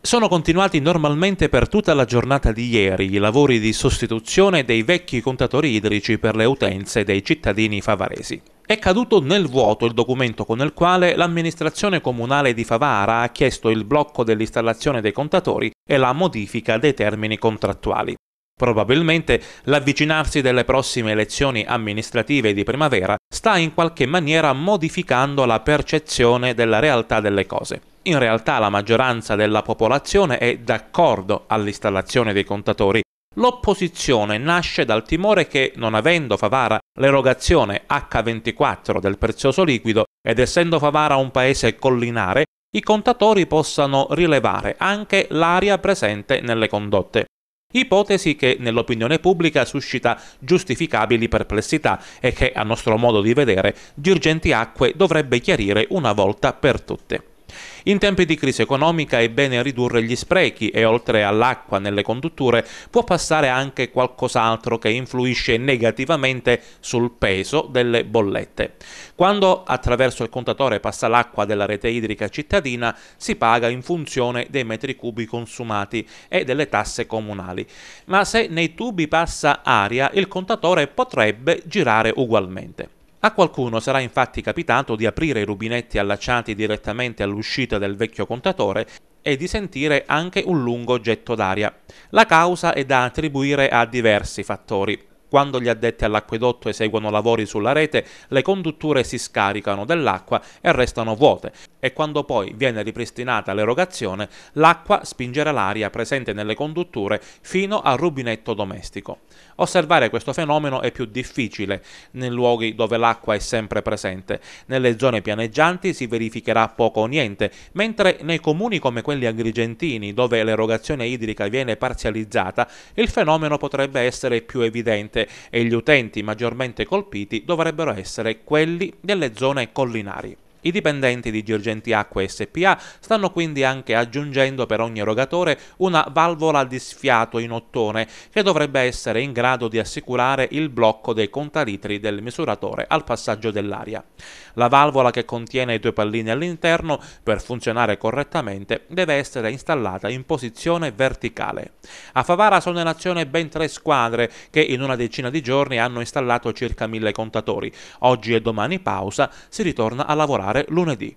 Sono continuati normalmente per tutta la giornata di ieri i lavori di sostituzione dei vecchi contatori idrici per le utenze dei cittadini favaresi. È caduto nel vuoto il documento con il quale l'amministrazione comunale di Favara ha chiesto il blocco dell'installazione dei contatori e la modifica dei termini contrattuali. Probabilmente l'avvicinarsi delle prossime elezioni amministrative di primavera sta in qualche maniera modificando la percezione della realtà delle cose. In realtà la maggioranza della popolazione è d'accordo all'installazione dei contatori. L'opposizione nasce dal timore che, non avendo Favara l'erogazione H24 del prezioso liquido ed essendo Favara un paese collinare, i contatori possano rilevare anche l'aria presente nelle condotte. Ipotesi che nell'opinione pubblica suscita giustificabili perplessità e che, a nostro modo di vedere, Girgenti Acque dovrebbe chiarire una volta per tutte. In tempi di crisi economica è bene ridurre gli sprechi e oltre all'acqua nelle condutture può passare anche qualcos'altro che influisce negativamente sul peso delle bollette. Quando attraverso il contatore passa l'acqua della rete idrica cittadina si paga in funzione dei metri cubi consumati e delle tasse comunali, ma se nei tubi passa aria il contatore potrebbe girare ugualmente. A qualcuno sarà infatti capitato di aprire i rubinetti allacciati direttamente all'uscita del vecchio contatore e di sentire anche un lungo getto d'aria. La causa è da attribuire a diversi fattori. Quando gli addetti all'acquedotto eseguono lavori sulla rete, le condutture si scaricano dell'acqua e restano vuote e quando poi viene ripristinata l'erogazione, l'acqua spingerà l'aria presente nelle condutture fino al rubinetto domestico. Osservare questo fenomeno è più difficile nei luoghi dove l'acqua è sempre presente. Nelle zone pianeggianti si verificherà poco o niente, mentre nei comuni come quelli agrigentini, dove l'erogazione idrica viene parzializzata, il fenomeno potrebbe essere più evidente e gli utenti maggiormente colpiti dovrebbero essere quelli delle zone collinari. I dipendenti di Girgenti Acqua SPA stanno quindi anche aggiungendo per ogni erogatore una valvola di sfiato in ottone che dovrebbe essere in grado di assicurare il blocco dei contalitri del misuratore al passaggio dell'aria. La valvola che contiene i due pallini all'interno, per funzionare correttamente, deve essere installata in posizione verticale. A Favara sono in azione ben tre squadre che in una decina di giorni hanno installato circa mille contatori. Oggi e domani pausa, si ritorna a lavorare tornare lunedì.